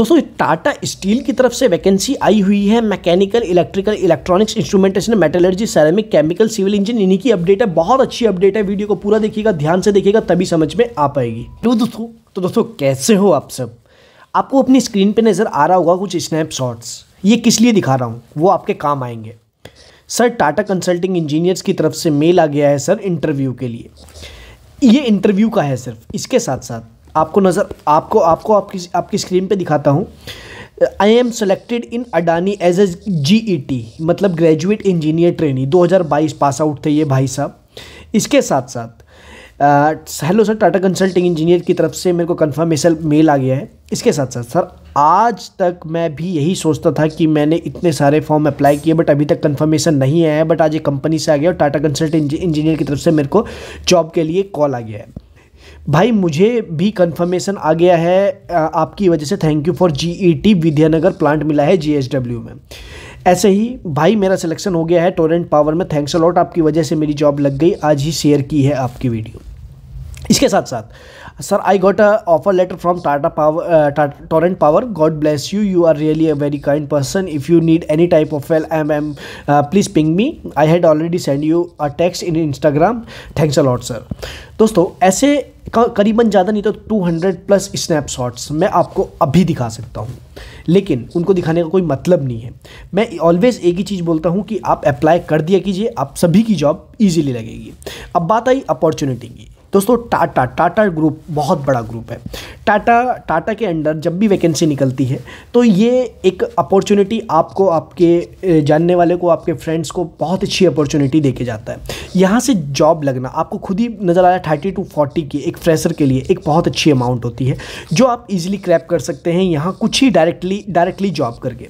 दोस्तों टाटा स्टील की तरफ से वैकेंसी आई हुई है mechanical electrical electronics instrumentation metallurgy ceramic chemical civil engine इन्हीं की अपडेट है बहुत अच्छी अपडेट है वीडियो को पूरा देखिएगा ध्यान से देखिएगा तभी समझ में आ पाएगी तो दोस्तों तो दोस्तों कैसे हो आप सब आपको अपनी स्क्रीन पर नज़र आ रहा होगा कुछ स्नैपशॉट्स ये किस लिए दिखा रहा हूँ वो आपके काम आएंगे सर टाटा कंसल्टिंग इंजीनियर्स की तरफ से मेल आ गया है सर इंटरव्यू के लिए ये इंटरव्यू का है सिर्फ इसके साथ साथ आपको नज़र आपको आपको आपकी आपकी स्क्रीन पे दिखाता हूँ I am selected in Adani as a G E T मतलब graduate engineer trainee 2022 pass out थे ये भाई साहब इसके साथ साथ hello sir Tata consulting engineer की तरफ से मेरे को कन्फर्मेशन मेल आ गया है इसके साथ साथ सर आज तक मैं भी यही सोचता था कि मैंने इतने सारे फॉर्म अप्लाई किए बट अभी तक कंफर्मेशन नहीं आया है बट आज एक कंपनी से आ गया और टाटा कंसल्टिंग इंजीनियर की तरफ से मेरे को जॉब के लिए कॉल आ गया है भाई मुझे भी कंफर्मेशन आ गया है आपकी वजह से thank you for G E T Vidyanagar plant मिला है जी डब्ल्यू में ऐसे ही भाई मेरा सिलेक्शन हो गया है टोरेंट पावर में थैंक्स अलॉट आपकी वजह से मेरी जॉब लग गई आज ही शेयर की है आपकी वीडियो इसके साथ साथ sir I got a offer letter from Tata power Torrent power God bless you you are really a very kind person if you need any type of well M M please ping me I had already send you a text in Instagram thanks a lot sir दोस्तों ऐसे करीबन ज़्यादा नहीं तो 200 plus snapshots मैं आपको अभी दिखा सकता हूँ लेकिन उनको दिखाने का कोई मतलब नहीं है मैं ऑलवेज़ एक ही चीज़ बोलता हूँ कि आप अप्लाई कर दिया कीजिए आप सभी की जॉब ईजिली लगेगी अब बात आई अपॉर्चुनिटी की दोस्तों टाटा टाटा ग्रुप बहुत बड़ा ग्रुप है टाटा टाटा के अंडर जब भी वैकेंसी निकलती है तो ये एक अपॉर्चुनिटी आपको आपके जानने वाले को आपके फ्रेंड्स को बहुत अच्छी अपॉर्चुनिटी देके जाता है यहाँ से जॉब लगना आपको खुद ही नज़र आया थर्टी टू फोर्टी की एक फ्रेशर के लिए एक बहुत अच्छी अमाउंट होती है जो आप इजिली क्रैप कर सकते हैं यहाँ कुछ ही डायरेक्टली डायरेक्टली जॉब करके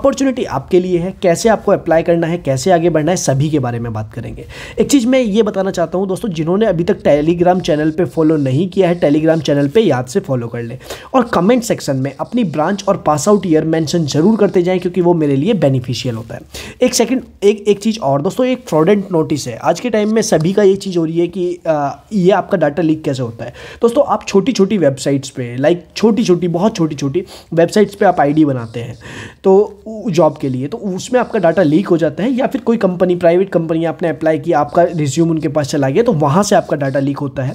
अपॉर्चुनिटी आपके लिए है कैसे आपको अप्लाई करना है कैसे आगे बढ़ना है सभी के बारे में बात करेंगे एक चीज़ मैं ये बताना चाहता हूँ दोस्तों जिन्होंने अभी तक टेलीग्राम चैनल पर फॉलो नहीं किया है टेलीग्राम चैनल पर याद से फॉलो कर लें और कमेंट सेक्शन में अपनी ब्रांच और पास आउट ईयर मेंशन जरूर करते जाएं क्योंकि वो मेरे लिए बेनिफिशियल होता है एक सेकंड एक एक चीज़ और दोस्तों एक फ्रॉडेंट नोटिस है आज के टाइम में सभी का ये चीज़ हो रही है कि ये आपका डाटा लीक कैसे होता है दोस्तों आप छोटी छोटी वेबसाइट्स पर लाइक छोटी छोटी बहुत छोटी छोटी वेबसाइट्स पर आप आई बनाते हैं तो जॉब के लिए तो उसमें आपका डाटा लीक हो जाता है या फिर कोई कंपनी प्राइवेट कंपनी आपने अप्लाई किया आपका रिज्यूम उनके पास चला गया तो वहाँ से आपका डाटा लीक होता है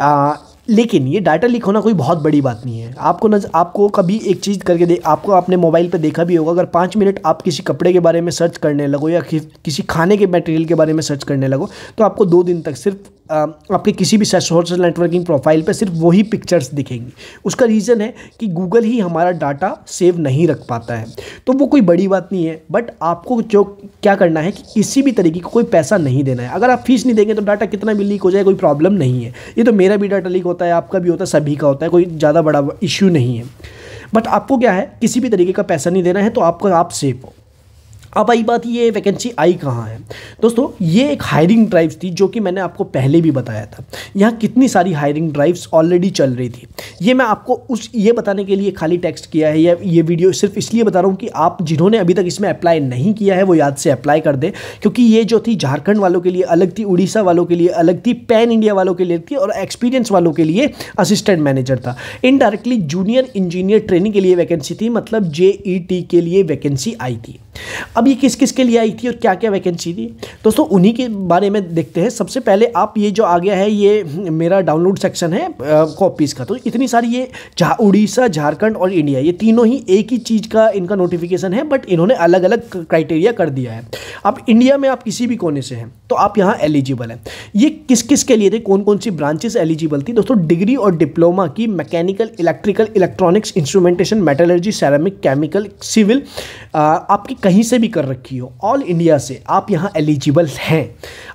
आ, लेकिन ये डाटा लीक होना कोई बहुत बड़ी बात नहीं है आपको नज आपको कभी एक चीज़ करके दे आपको आपने मोबाइल पे देखा भी होगा अगर पाँच मिनट आप किसी कपड़े के बारे में सर्च करने लगो या कि, किसी खाने के मटेरियल के बारे में सर्च करने लगो तो आपको दो दिन तक सिर्फ आपके किसी भी सोशल नेटवर्किंग प्रोफाइल पे सिर्फ वही पिक्चर्स दिखेंगी उसका रीज़न है कि गूगल ही हमारा डाटा सेव नहीं रख पाता है तो वो कोई बड़ी बात नहीं है बट आपको जो क्या करना है कि किसी भी तरीके को कोई पैसा नहीं देना है अगर आप फीस नहीं देंगे तो डाटा कितना भी लीक हो जाए कोई प्रॉब्लम नहीं है ये तो मेरा भी डाटा लीक होता है आपका भी होता है सभी का होता है कोई ज़्यादा बड़ा इश्यू नहीं है बट आपको क्या है किसी भी तरीके का पैसा नहीं देना है तो आपका आप सेफ हो अब आई बात ये वैकेंसी आई कहाँ है दोस्तों ये एक हायरिंग ड्राइव थी जो कि मैंने आपको पहले भी बताया था यहाँ कितनी सारी हायरिंग ड्राइव्स ऑलरेडी चल रही थी ये मैं आपको उस ये बताने के लिए खाली टेक्स्ट किया है या ये वीडियो सिर्फ इसलिए बता रहा हूँ कि आप जिन्होंने अभी तक इसमें अप्लाई नहीं किया है वो याद से अप्लाई कर दें क्योंकि ये जो थी झारखंड वालों के लिए अलग थी उड़ीसा वालों के लिए अलग थी पैन इंडिया वालों के लिए थी और एक्सपीरियंस वालों के लिए असिस्टेंट मैनेजर था इनडायरेक्टली जूनियर इंजीनियर ट्रेनिंग के लिए वैकेंसी थी मतलब जे e के लिए वैकेंसी आई थी अब ये किस किस के लिए आई थी और क्या क्या वैकेंसी थी दोस्तों उन्हीं के बारे में देखते हैं सबसे पहले आप ये जो आ गया है ये मेरा डाउनलोड सेक्शन है कॉपीज़ का तो इतनी सारी ये जा, उड़ीसा झारखंड और इंडिया ये तीनों ही एक ही चीज़ का इनका नोटिफिकेशन है बट इन्होंने अलग अलग क्राइटेरिया कर दिया है अब इंडिया में आप किसी भी कोने से हैं तो आप यहाँ एलिजिबल हैं ये किस किस के लिए थे कौन कौन सी ब्रांचेस एलिजिबल थी दोस्तों डिग्री और डिप्लोमा की mechanical electrical electronics instrumentation metallurgy ceramic chemical civil आपकी कहीं से भी कर रखी हो ऑल इंडिया से आप यहाँ एलिजिबल हैं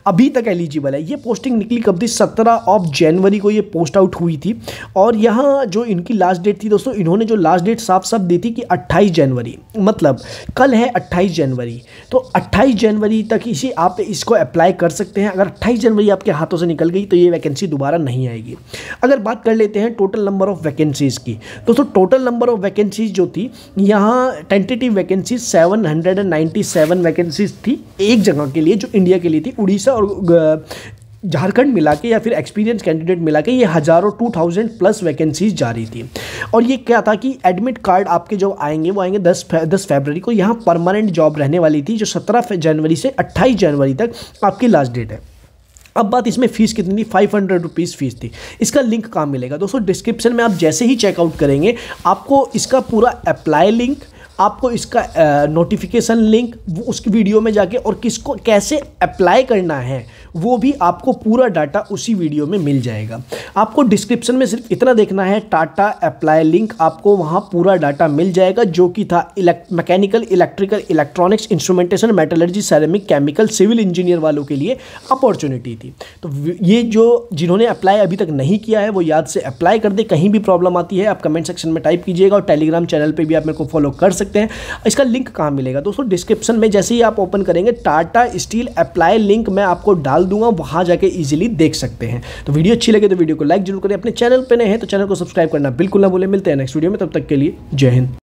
अभी तक एलिजिबल है ये पोस्टिंग निकली कब थी सत्रह ऑफ जनवरी को ये पोस्ट आउट हुई थी और यहाँ जो इनकी लास्ट डेट थी दोस्तों इन्होंने जो लास्ट डेट साफ साफ दी थी कि अट्ठाईस जनवरी मतलब कल है अट्ठाईस जनवरी तो अट्ठाईस जनवरी तक इसी आप इसको अप्लाई कर सकते हैं अगर अट्ठाईस जनवरी आपके हाथों से निकल गई तो ये वैकेंसी दोबारा नहीं आएगी अगर बात कर लेते हैं टोटल नंबर ऑफ वैकेंसीज़ की दोस्तों टोटल नंबर ऑफ वैकेंसीज जो थी यहाँ टेंटेटिव वैकेंसी सेवन 197 वैकेंसीज थी एक जगह के लिए जो इंडिया के लिए थी उड़ीसा और झारखंड मिला के या फिर एक्सपीरियंस कैंडिडेट मिला के ये हज़ारों टू थाउजेंड प्लस वैकेंसीज जा रही थी और ये क्या था कि एडमिट कार्ड आपके जो आएंगे वो आएंगे दस फे, दस फेबररी को यहाँ परमानेंट जॉब रहने वाली थी जो सत्रह जनवरी से अट्ठाईस जनवरी तक आपकी लास्ट डेट है अब बात इसमें फ़ीस कितनी थी फाइव हंड्रेड रुपीज़ फ़ीस थी इसका लिंक कहाँ मिलेगा दोस्तों डिस्क्रिप्शन में आप जैसे ही चेकआउट करेंगे आपको इसका पूरा अप्लाई लिंक आपको इसका नोटिफिकेशन लिंक उसकी वीडियो में जाके और किसको कैसे अप्लाई करना है वो भी आपको पूरा डाटा उसी वीडियो में मिल जाएगा आपको डिस्क्रिप्शन में सिर्फ इतना देखना है टाटा अप्लाई लिंक आपको वहाँ पूरा डाटा मिल जाएगा जो कि था elect mechanical electrical electronics instrumentation metallurgy ceramic chemical civil engineer वालों के लिए अपॉर्चुनिटी थी तो ये जो जिन्होंने अप्लाई अभी तक नहीं किया है वो याद से अप्लाई कर दे कहीं भी प्रॉब्लम आती है आप कमेंट सेक्शन में टाइप कीजिएगा और टेलीग्राम चैनल पर भी आप मेरे को फॉलो कर सकते सकते हैं इसका लिंक कहाँ मिलेगा दोस्तों डिस्क्रिप्शन में जैसे ही आप ओपन करेंगे टाटा स्टील अप्लाई लिंक मैं आपको डाल दूंगा वहाँ जाके ईजिली देख सकते हैं तो वीडियो अच्छी लगे तो वीडियो को लाइक जरूर करें अपने चैनल पर नहीं है तो चैनल को सब्सक्राइब करना बिल्कुल ना बोले मिलते हैं नेक्स्ट वीडियो में तब तक के लिए जय हिंद